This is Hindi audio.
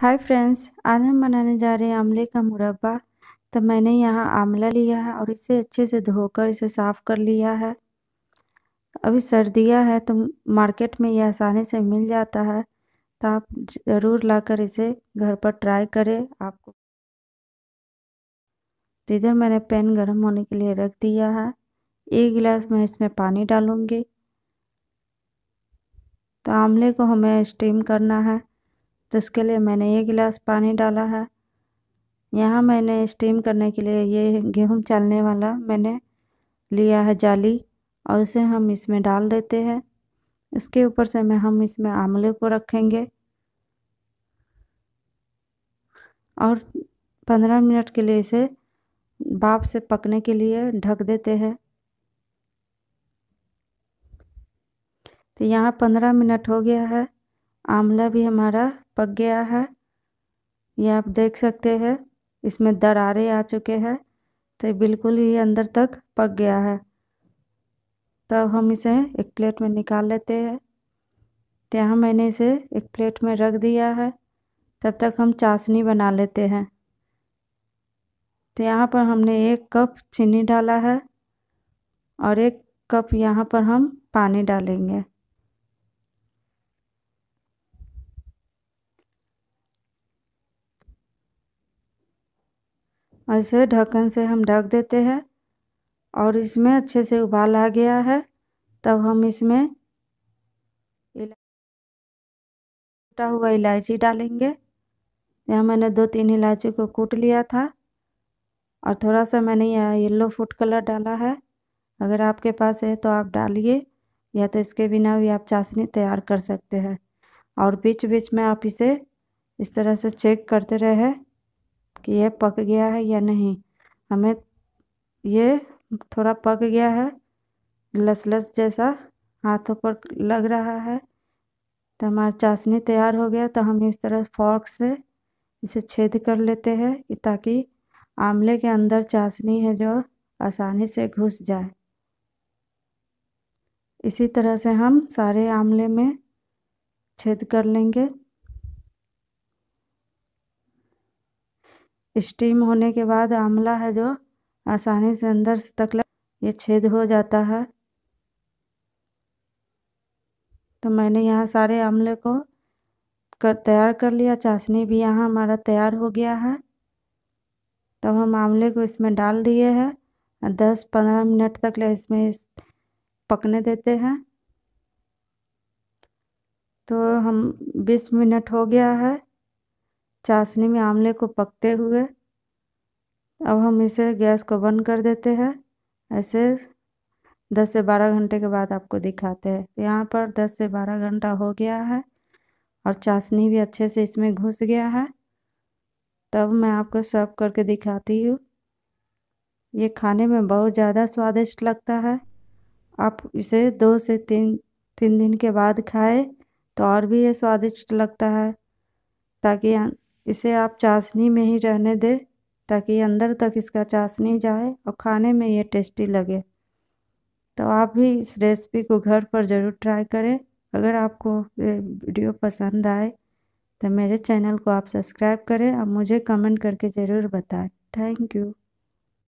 हाय फ्रेंड्स आज हम बनाने जा रहे हैं आमले का मुरब्बा तो मैंने यहाँ आमला लिया है और इसे अच्छे से धोकर इसे साफ़ कर लिया है अभी सर्दियाँ है तो मार्केट में यह आसानी से मिल जाता है तो आप ज़रूर लाकर इसे घर पर ट्राई करें आपको तो इधर मैंने पैन गर्म होने के लिए रख दिया है एक गिलास मैं इसमें पानी डालूँगी तो आमले को हमें स्टीम करना है तो इसके लिए मैंने ये गिलास पानी डाला है यहाँ मैंने स्टीम करने के लिए ये गेहूँ चालने वाला मैंने लिया है जाली और इसे हम इसमें डाल देते हैं इसके ऊपर से मैं हम इसमें आमले को रखेंगे और पंद्रह मिनट के लिए इसे बाप से पकने के लिए ढक देते हैं तो यहाँ पंद्रह मिनट हो गया है आमला भी हमारा पक गया है यह आप देख सकते हैं इसमें दरारे आ चुके हैं तो बिल्कुल ही अंदर तक पक गया है तब तो हम इसे एक प्लेट में निकाल लेते हैं तो यहाँ मैंने इसे एक प्लेट में रख दिया है तब तक हम चाशनी बना लेते हैं तो यहाँ पर हमने एक कप चीनी डाला है और एक कप यहाँ पर हम पानी डालेंगे ऐसे ढक्कन से हम ढक देते हैं और इसमें अच्छे से उबाल आ गया है तब हम इसमें कूटा हुआ इलायची डालेंगे यहाँ मैंने दो तीन इलायची को कूट लिया था और थोड़ा सा मैंने यह येलो फूड कलर डाला है अगर आपके पास है तो आप डालिए या तो इसके बिना भी आप चाशनी तैयार कर सकते हैं और बीच बीच में आप इसे इस तरह से चेक करते रहें कि यह पक गया है या नहीं हमें ये थोड़ा पक गया है लस लस जैसा हाथों पर लग रहा है तो हमारा चाशनी तैयार हो गया तो हम इस तरह फॉर्क से इसे छेद कर लेते हैं कि ताकि आमले के अंदर चाशनी है जो आसानी से घुस जाए इसी तरह से हम सारे आमले में छेद कर लेंगे स्टीम होने के बाद आमला है जो आसानी से अंदर से तक लग ये छेद हो जाता है तो मैंने यहाँ सारे आमले को कर तैयार कर लिया चाशनी भी यहाँ हमारा तैयार हो गया है तब तो हम आमले को इसमें डाल दिए हैं दस पंद्रह मिनट तक ले इसमें इस पकने देते हैं तो हम बीस मिनट हो गया है चाशनी में आमले को पकते हुए अब हम इसे गैस को बंद कर देते हैं ऐसे 10 से 12 घंटे के बाद आपको दिखाते हैं तो यहाँ पर 10 से 12 घंटा हो गया है और चाशनी भी अच्छे से इसमें घुस गया है तब मैं आपको सर्व करके दिखाती हूँ ये खाने में बहुत ज़्यादा स्वादिष्ट लगता है आप इसे दो से तीन तीन दिन के बाद खाएं तो और भी ये स्वादिष्ट लगता है ताकि इसे आप चाशनी में ही रहने दें ताकि अंदर तक इसका चाशनी जाए और खाने में ये टेस्टी लगे तो आप भी इस रेसिपी को घर पर ज़रूर ट्राई करें अगर आपको वीडियो पसंद आए तो मेरे चैनल को आप सब्सक्राइब करें और मुझे कमेंट करके ज़रूर बताएं थैंक यू